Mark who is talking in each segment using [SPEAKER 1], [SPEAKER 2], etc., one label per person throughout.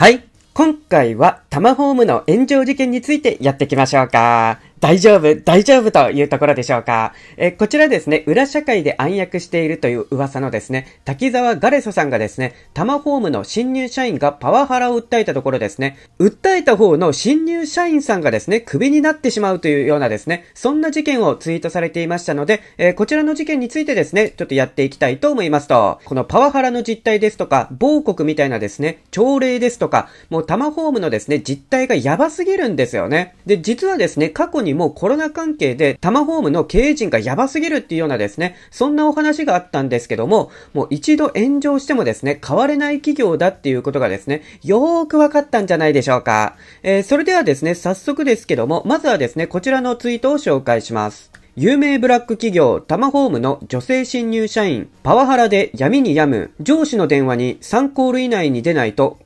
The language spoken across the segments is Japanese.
[SPEAKER 1] はい。今回はタマホームの炎上事件についてやっていきましょうか。大丈夫、大丈夫というところでしょうか。えこちらですね、裏社会で暗躍しているという噂のですね、滝沢ガレソさんがですね、タマホームの新入社員がパワハラを訴えたところですね、訴えた方の新入社員さんがですね、クビになってしまうというようなですね、そんな事件をツイートされていましたので、えこちらの事件についてですね、ちょっとやっていきたいと思いますと、このパワハラの実態ですとか、暴国みたいなですね、朝礼ですとか、もうタマホームのですね、実態がやばすぎるんですよね。で、実はですね、過去にもコロナ関係でタマホームの経営陣がやばすぎるっていうようなですね、そんなお話があったんですけども、もう一度炎上してもですね、変われない企業だっていうことがですね、よーく分かったんじゃないでしょうか。えー、それではですね、早速ですけども、まずはですね、こちらのツイートを紹介します。有名ブラック企業、タマホームの女性新入社員、パワハラで闇に病む、上司の電話に3コール以内に出ないと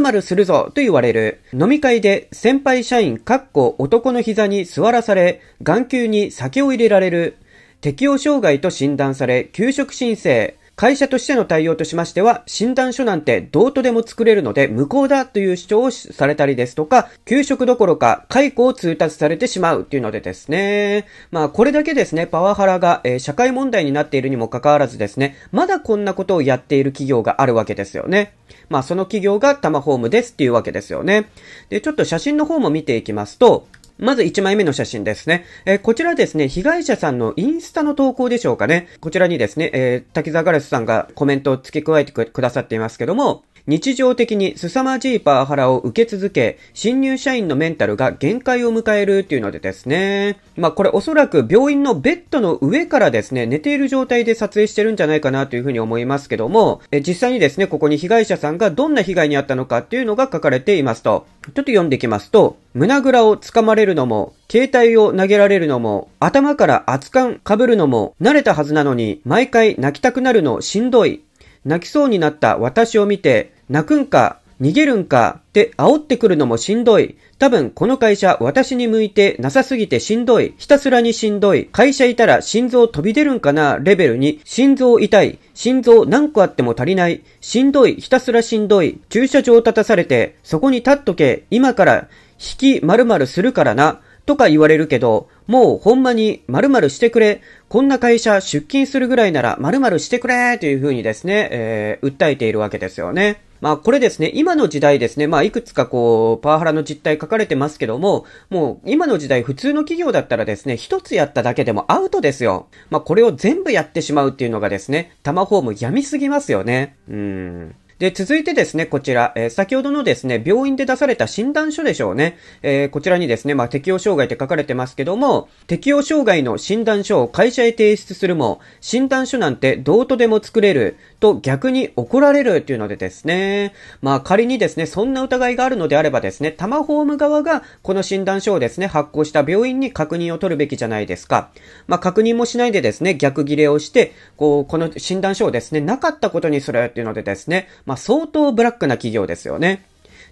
[SPEAKER 1] まるするぞと言われる。飲み会で先輩社員かっこ男の膝に座らされ、眼球に酒を入れられる。適応障害と診断され、休職申請。会社としての対応としましては、診断書なんてどうとでも作れるので無効だという主張をされたりですとか、給食どころか解雇を通達されてしまうというのでですね、まあこれだけですね、パワハラが、えー、社会問題になっているにもかかわらずですね、まだこんなことをやっている企業があるわけですよね。まあその企業がタマホームですっていうわけですよね。で、ちょっと写真の方も見ていきますと、まず1枚目の写真ですね。えー、こちらですね、被害者さんのインスタの投稿でしょうかね。こちらにですね、えー、滝沢ガラスさんがコメントを付け加えてくださっていますけども、日常的に凄まじいパワハラを受け続け、新入社員のメンタルが限界を迎えるっていうのでですね。まあこれおそらく病院のベッドの上からですね、寝ている状態で撮影してるんじゃないかなというふうに思いますけども、え実際にですね、ここに被害者さんがどんな被害に遭ったのかっていうのが書かれていますと。ちょっと読んでいきますと、胸ぐらを掴まれるのも、携帯を投げられるのも、頭から熱感被るのも、慣れたはずなのに、毎回泣きたくなるのしんどい。泣きそうになった私を見て、泣くんか、逃げるんかって煽ってくるのもしんどい。多分この会社私に向いてなさすぎてしんどい。ひたすらにしんどい。会社いたら心臓飛び出るんかなレベルに心臓痛い。心臓何個あっても足りない。しんどい。ひたすらしんどい。駐車場立たされて、そこに立っとけ。今から引き〇〇するからな。とか言われるけど、もうほんまに〇〇してくれ。こんな会社出勤するぐらいなら〇〇してくれというふうにですね、えー、訴えているわけですよね。まあこれですね、今の時代ですね、まあいくつかこう、パワハラの実態書かれてますけども、もう今の時代普通の企業だったらですね、一つやっただけでもアウトですよ。まあこれを全部やってしまうっていうのがですね、タマホームやみすぎますよね。うん。で、続いてですね、こちら、えー、先ほどのですね、病院で出された診断書でしょうね。えー、こちらにですね、まあ、適応障害って書かれてますけども、適応障害の診断書を会社へ提出するも、診断書なんてどうとでも作れる、と逆に怒られるっていうのでですね、まあ、仮にですね、そんな疑いがあるのであればですね、タマホーム側がこの診断書をですね、発行した病院に確認を取るべきじゃないですか。まあ、確認もしないでですね、逆切れをして、こう、この診断書をですね、なかったことにするっていうのでですね、まあ、相当ブラックな企業ですよね。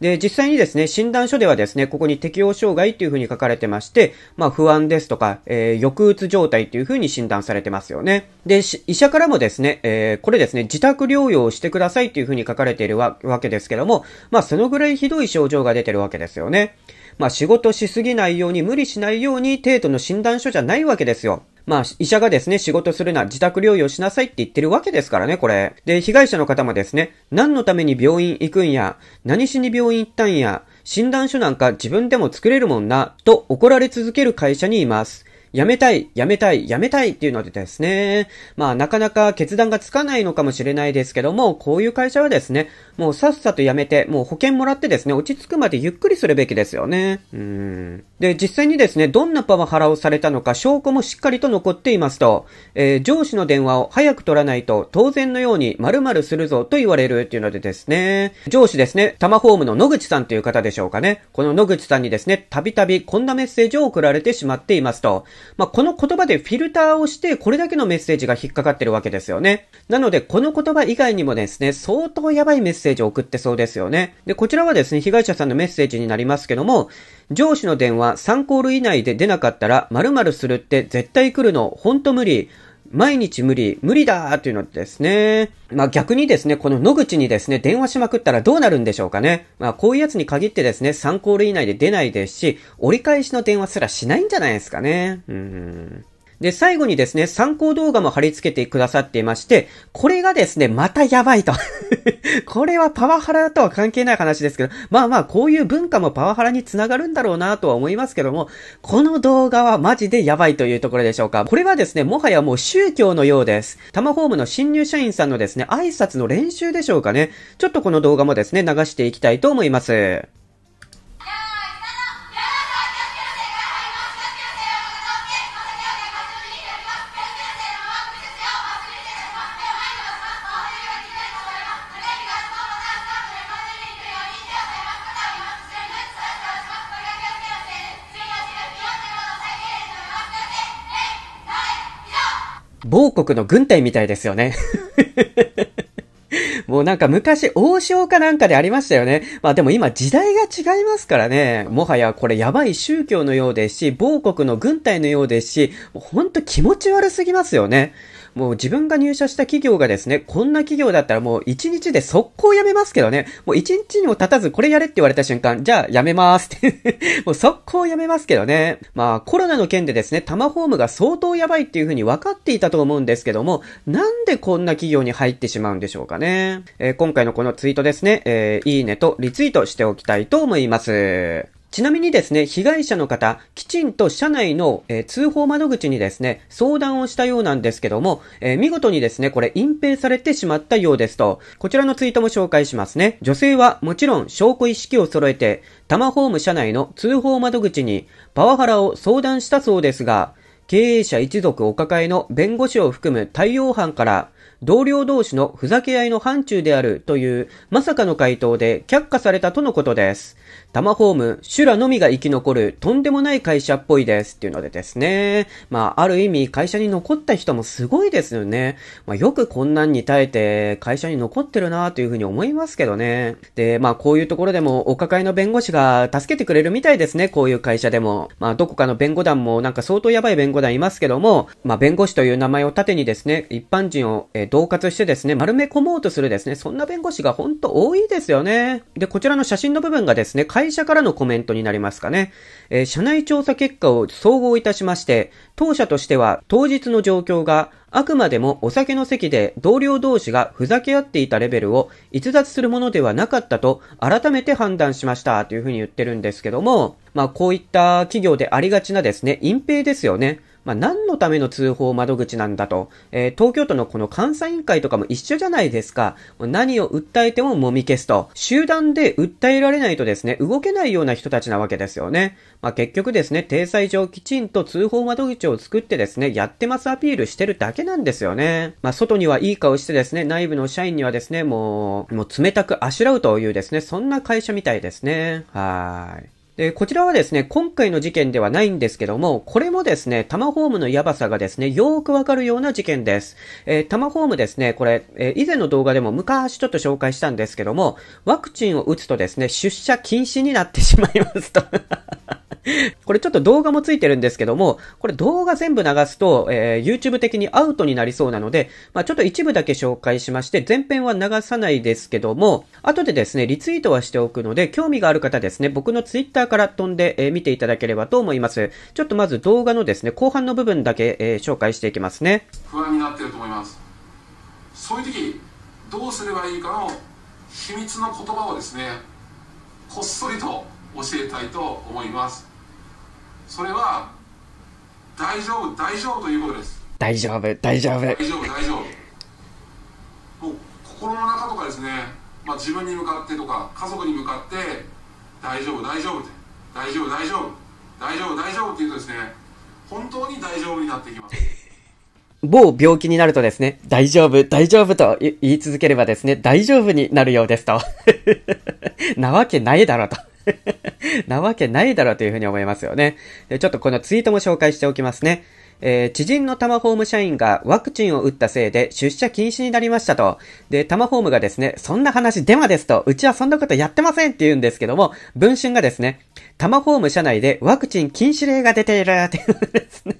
[SPEAKER 1] で、実際にですね、診断書ではですね、ここに適応障害っていうふうに書かれてまして、まあ不安ですとか、えー、抑うつ状態っていうふうに診断されてますよね。で、医者からもですね、えー、これですね、自宅療養をしてくださいっていうふうに書かれているわけですけども、まあそのぐらいひどい症状が出てるわけですよね。まあ仕事しすぎないように無理しないように程度の診断書じゃないわけですよ。まあ、医者がですね、仕事するな、自宅療養しなさいって言ってるわけですからね、これ。で、被害者の方もですね、何のために病院行くんや、何しに病院行ったんや、診断書なんか自分でも作れるもんな、と怒られ続ける会社にいます。やめたい、やめたい、やめたいっていうのでですね、まあなかなか決断がつかないのかもしれないですけども、こういう会社はですね、もうさっさとやめて、もう保険もらってですね、落ち着くまでゆっくりするべきですよね。うん。で、実際にですね、どんなパワハラをされたのか、証拠もしっかりと残っていますと、えー、上司の電話を早く取らないと、当然のように〇〇するぞと言われるっていうのでですね、上司ですね、タマホームの野口さんという方でしょうかね。この野口さんにですね、たびたびこんなメッセージを送られてしまっていますと、まあ、この言葉でフィルターをして、これだけのメッセージが引っかかってるわけですよね。なので、この言葉以外にもですね、相当やばいメッセージを送ってそうですよね。で、こちらはですね、被害者さんのメッセージになりますけども、上司の電話3コール以内で出なかったら〇〇するって絶対来るの、ほんと無理。毎日無理、無理だーというのですね。まあ逆にですね、この野口にですね、電話しまくったらどうなるんでしょうかね。まあこういうやつに限ってですね、3コール以内で出ないですし、折り返しの電話すらしないんじゃないですかね。うん。で、最後にですね、参考動画も貼り付けてくださっていまして、これがですね、またやばいと これはパワハラとは関係ない話ですけど、まあまあ、こういう文化もパワハラにつながるんだろうなとは思いますけども、この動画はマジでやばいというところでしょうか。これはですね、もはやもう宗教のようです。タマホームの新入社員さんのですね、挨拶の練習でしょうかね。ちょっとこの動画もですね、流していきたいと思います。国の軍隊みたいですよね。もうなんか昔、王将かなんかでありましたよね。まあでも今時代が違いますからね。もはやこれやばい宗教のようですし、某国の軍隊のようですし、ほんと気持ち悪すぎますよね。もう自分が入社した企業がですね、こんな企業だったらもう一日で速攻辞めますけどね、もう一日にも経たずこれやれって言われた瞬間、じゃあ辞めますって もう速攻辞めますけどね。まあコロナの件でですね、タマホームが相当やばいっていう風に分かっていたと思うんですけども、なんでこんな企業に入ってしまうんでしょうかね。えー、今回のこのツイートですね、えー、いいねとリツイートしておきたいと思います。ちなみにですね、被害者の方、きちんと社内の、えー、通報窓口にですね、相談をしたようなんですけども、えー、見事にですね、これ隠蔽されてしまったようですと、こちらのツイートも紹介しますね。女性はもちろん証拠意識を揃えて、タマホーム社内の通報窓口にパワハラを相談したそうですが、経営者一族お抱えの弁護士を含む対応班から同僚同士のふざけ合いの範疇であるというまさかの回答で却下されたとのことです。タマホーム、修羅のみが生き残るとんでもない会社っぽいですっていうのでですね。まあ、ある意味会社に残った人もすごいですよね。まあ、よく困難に耐えて会社に残ってるなというふうに思いますけどね。で、まあ、こういうところでもお抱えの弁護士が助けてくれるみたいですね、こういう会社でも。まあ、どこかの弁護団もなんか相当やばい弁護団いますけども、まあ、弁護士という名前を盾にですね、一般人をえー、恫喝してですね、丸め込もうとするですね、そんな弁護士が本当多いですよね。で、こちらの写真の部分がですね、会社からのコメントになりますかね。えー、社内調査結果を総合いたしまして、当社としては当日の状況があくまでもお酒の席で同僚同士がふざけ合っていたレベルを逸脱するものではなかったと改めて判断しましたというふうに言ってるんですけども、まあこういった企業でありがちなですね、隠蔽ですよね。まあ、何のための通報窓口なんだと、えー、東京都のこの監査委員会とかも一緒じゃないですか。何を訴えても揉み消すと、集団で訴えられないとですね、動けないような人たちなわけですよね。まあ、結局ですね、体裁上きちんと通報窓口を作ってですね、やってますアピールしてるだけなんですよね。まあ、外にはいい顔してですね、内部の社員にはですね、もう、もう冷たくあしらうというですね、そんな会社みたいですね。はい。で、こちらはですね、今回の事件ではないんですけども、これもですね、タマホームのやばさがですね、よーくわかるような事件です。えー、タマホームですね、これ、えー、以前の動画でも昔ちょっと紹介したんですけども、ワクチンを打つとですね、出社禁止になってしまいますと これちょっと動画もついてるんですけども、これ動画全部流すと、えー、YouTube 的にアウトになりそうなので、まあ、ちょっと一部だけ紹介しまして、前編は流さないですけども、後でですね、リツイートはしておくので、興味がある方ですね、僕の Twitter から飛んで、えー、見ていただければと思います。ちょっとまず動画のですね、後半の部分だけ、えー、紹介していきますね。不安になってると思います。そういう時、どうすればいいかの秘密の言葉をですね、こっそりと教えたいと思います。それは大丈夫大丈夫ということです大丈夫大丈夫大丈夫大丈夫もう心の中とかですね、まあ、自分に向かってとか家族に向かって大丈夫大丈夫って大丈夫大丈夫大丈夫大丈夫って言うとですね本当に大丈夫になってきます某病気になるとですね、大丈夫、大丈夫と言い続ければですね、大丈夫になるようですと。なわけないだろうと なわけないだろうというふうに思いますよね。ちょっとこのツイートも紹介しておきますね。えー、知人のタマホーム社員がワクチンを打ったせいで出社禁止になりましたと。で、タマホームがですね、そんな話デマですと、うちはそんなことやってませんって言うんですけども、文春がですね、タマホーム社内でワクチン禁止令が出ているっていうんですね。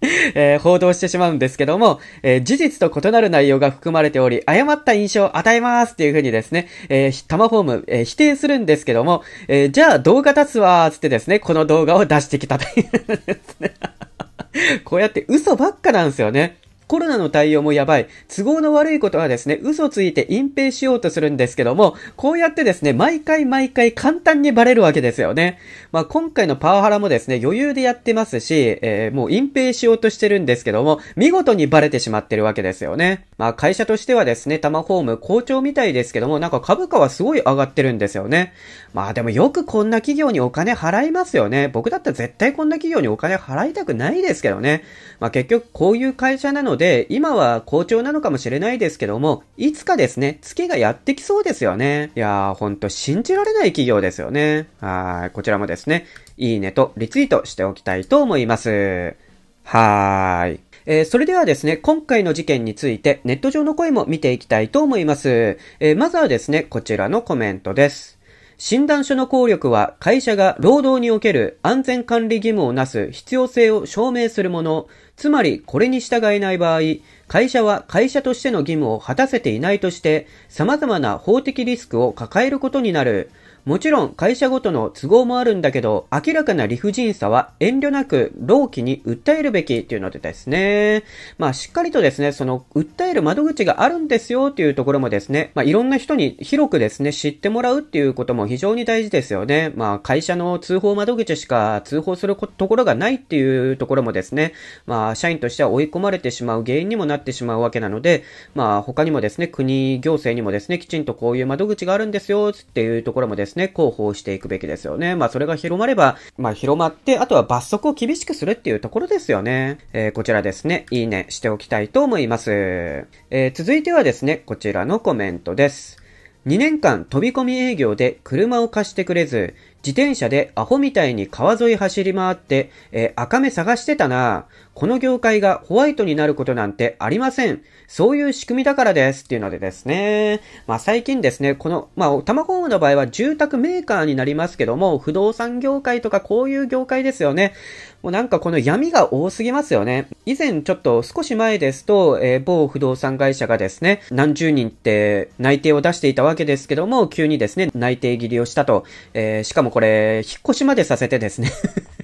[SPEAKER 1] えー、報道してしまうんですけども、えー、事実と異なる内容が含まれており、誤った印象を与えますっていう風にですね、えー、タマフォーム、えー、否定するんですけども、えじゃあ動画立つわーつってですね、この動画を出してきたというですね。こうやって嘘ばっかなんですよね。コロナの対応もやばい。都合の悪いことはですね、嘘ついて隠蔽しようとするんですけども、こうやってですね、毎回毎回簡単にバレるわけですよね。まあ、今回のパワハラもですね、余裕でやってますし、えー、もう隠蔽しようとしてるんですけども、見事にバレてしまってるわけですよね。まあ、会社としてはですね、タマホーム好調みたいですけども、なんか株価はすごい上がってるんですよね。まあ、でもよくこんな企業にお金払いますよね。僕だったら絶対こんな企業にお金払いたくないですけどね。まあ、結局こういう会社なので、で、今は好調なのかもしれないですけども、いつかですね、月がやってきそうですよね。いやー、ほんと信じられない企業ですよね。はい、こちらもですね、いいねとリツイートしておきたいと思います。はーい。えー、それではですね、今回の事件についてネット上の声も見ていきたいと思います。えー、まずはですね、こちらのコメントです。診断書の効力は会社が労働における安全管理義務をなす必要性を証明するもの、つまりこれに従えない場合、会社は会社としての義務を果たせていないとして、様々な法的リスクを抱えることになる。もちろん会社ごとの都合もあるんだけど、明らかな理不尽さは遠慮なく労基に訴えるべきっていうのでですね、まあしっかりとですね、その訴える窓口があるんですよっていうところもですね、まあいろんな人に広くですね、知ってもらうっていうことも非常に大事ですよね。まあ会社の通報窓口しか通報するところがないっていうところもですね、まあ社員としては追い込まれてしまう原因にもなってしまうわけなので、まあ他にもですね、国行政にもですね、きちんとこういう窓口があるんですよっていうところもですね、ね、広報していくべきですよね。まあ、それが広まれば、まあ、広まって、あとは罰則を厳しくするっていうところですよね。えー、こちらですね、いいねしておきたいと思います。えー、続いてはですね、こちらのコメントです。2年間飛び込み営業で車を貸してくれず、自転車でアホみたいに川沿い走り回って、えー、赤目探してたな。この業界がホワイトになることなんてありません。そういう仕組みだからですっていうのでですね。まあ最近ですね、この、まあ、タマホームの場合は住宅メーカーになりますけども、不動産業界とかこういう業界ですよね。もうなんかこの闇が多すぎますよね。以前ちょっと少し前ですと、えー、某不動産会社がですね、何十人って内定を出していたわけですけども、急にですね、内定切りをしたと。えー、しかもこれ、引っ越しまでさせてですね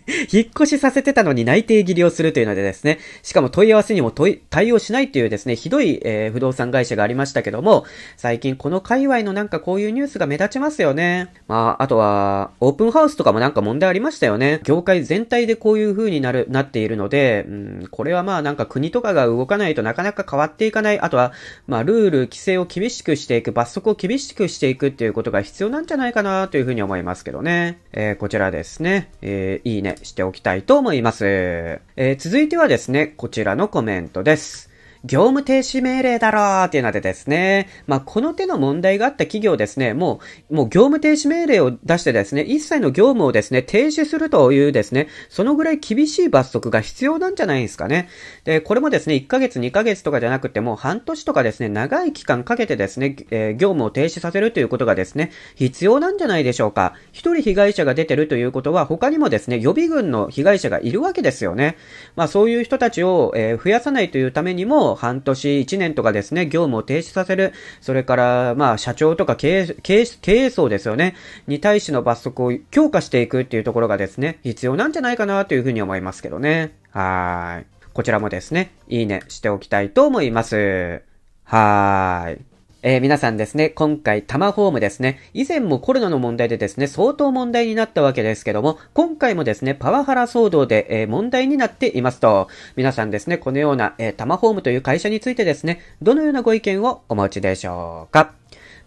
[SPEAKER 1] 引っ越しさせてたのに内定切りをするというのでですね、しかも問い合わせにも対応しないというですね、ひどい、えー、不動産会社がありましたけども、最近この界隈のなんかこういうニュースが目立ちますよね。まあ、あとは、オープンハウスとかもなんか問題ありましたよね。業界全体でこういう風になる、なっているので、うん、これはまあなんか国とかが動かないとなかなか変わっていかない。あとは、まあ、ルール、規制を厳しくしていく、罰則を厳しくしていくっていうことが必要なんじゃないかなという風に思いますけどね。えー、こちらですね。えー、いいね。しておきたいと思います。えー、続いてはですね、こちらのコメントです。業務停止命令だろーっていうのでですね、まあ、この手の問題があった企業ですね、もう、もう業務停止命令を出してですね、一切の業務をですね、停止するというですね、そのぐらい厳しい罰則が必要なんじゃないですかね。で、これもですね、1ヶ月、2ヶ月とかじゃなくて、もう半年とかですね、長い期間かけてですね、えー、業務を停止させるということがですね、必要なんじゃないでしょうか。一人被害者が出てるということは、他にもですね、予備軍の被害者がいるわけですよね。まあ、そういう人たちを、えー、増やさないというためにも、半年、1年とかですね、業務を停止させる、それから、まあ、社長とか経営、経営、経営層ですよね、に対しての罰則を強化していくっていうところがですね、必要なんじゃないかなというふうに思いますけどね。はい。こちらもですね、いいねしておきたいと思います。はーい。えー、皆さんですね、今回タマホームですね、以前もコロナの問題でですね、相当問題になったわけですけども、今回もですね、パワハラ騒動で、えー、問題になっていますと、皆さんですね、このような、えー、タマホームという会社についてですね、どのようなご意見をお持ちでしょうか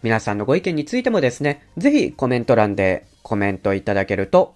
[SPEAKER 1] 皆さんのご意見についてもですね、ぜひコメント欄でコメントいただけると